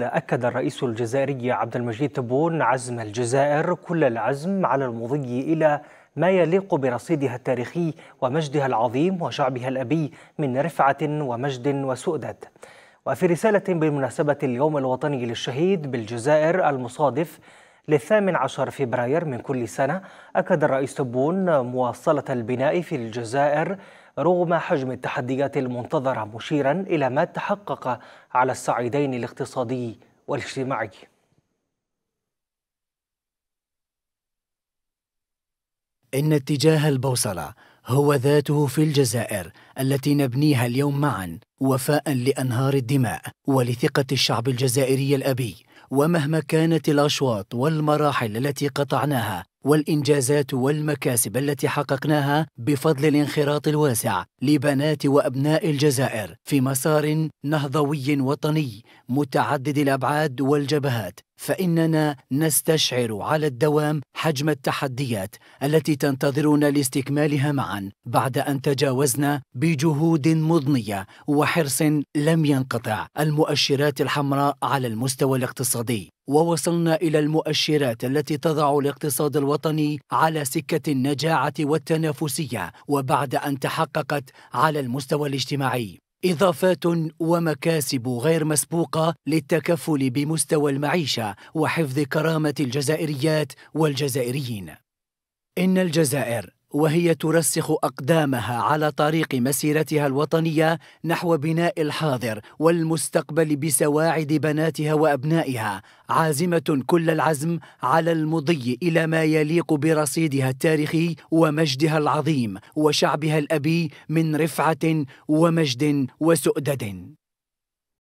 أكد الرئيس الجزائري عبد المجيد تبون عزم الجزائر كل العزم على المضي إلى ما يليق برصيدها التاريخي ومجدها العظيم وشعبها الأبي من رفعة ومجد وسؤدد وفي رسالة بمناسبة اليوم الوطني للشهيد بالجزائر المصادف للثامن عشر فبراير من كل سنة أكد الرئيس تبون مواصلة البناء في الجزائر رغم حجم التحديات المنتظرة مشيرا إلى ما تحقق على الصعيدين الاقتصادي والاجتماعي إن اتجاه البوصلة هو ذاته في الجزائر التي نبنيها اليوم معا وفاء لأنهار الدماء ولثقة الشعب الجزائري الأبي ومهما كانت الاشواط والمراحل التي قطعناها والانجازات والمكاسب التي حققناها بفضل الانخراط الواسع لبنات وابناء الجزائر في مسار نهضوي وطني متعدد الابعاد والجبهات فاننا نستشعر على الدوام حجم التحديات التي تنتظرنا لاستكمالها معا بعد ان تجاوزنا بجهود مضنيه وحرص لم ينقطع المؤشرات الحمراء على المستوى الاقتصادي ووصلنا الى المؤشرات التي تضع الاقتصاد الوطني على سكه النجاعه والتنافسيه وبعد ان تحققت على المستوى الاجتماعي إضافات ومكاسب غير مسبوقة للتكفل بمستوى المعيشة وحفظ كرامة الجزائريات والجزائريين. إن الجزائر وهي ترسخ أقدامها على طريق مسيرتها الوطنية نحو بناء الحاضر والمستقبل بسواعد بناتها وأبنائها عازمة كل العزم على المضي إلى ما يليق برصيدها التاريخي ومجدها العظيم وشعبها الأبي من رفعة ومجد وسؤدد